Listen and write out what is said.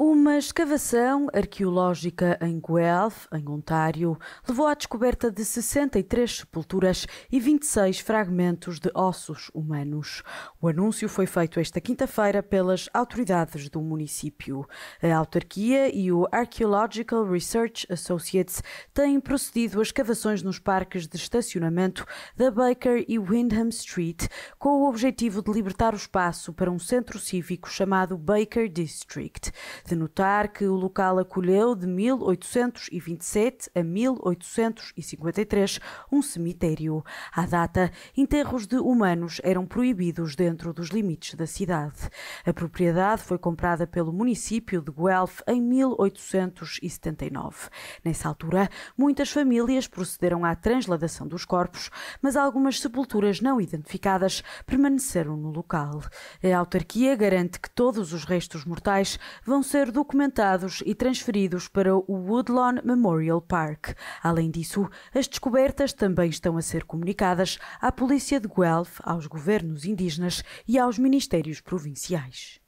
Uma escavação arqueológica em Guelph, em Ontário, levou à descoberta de 63 sepulturas e 26 fragmentos de ossos humanos. O anúncio foi feito esta quinta-feira pelas autoridades do município. A autarquia e o Archaeological Research Associates têm procedido a escavações nos parques de estacionamento da Baker e Windham Street, com o objetivo de libertar o espaço para um centro cívico chamado Baker District. De notar que o local acolheu de 1827 a 1853 um cemitério. À data, enterros de humanos eram proibidos dentro dos limites da cidade. A propriedade foi comprada pelo município de Guelph em 1879. Nessa altura, muitas famílias procederam à transladação dos corpos, mas algumas sepulturas não identificadas permaneceram no local. A autarquia garante que todos os restos mortais vão ser ser documentados e transferidos para o Woodlawn Memorial Park. Além disso, as descobertas também estão a ser comunicadas à Polícia de Guelph, aos governos indígenas e aos ministérios provinciais.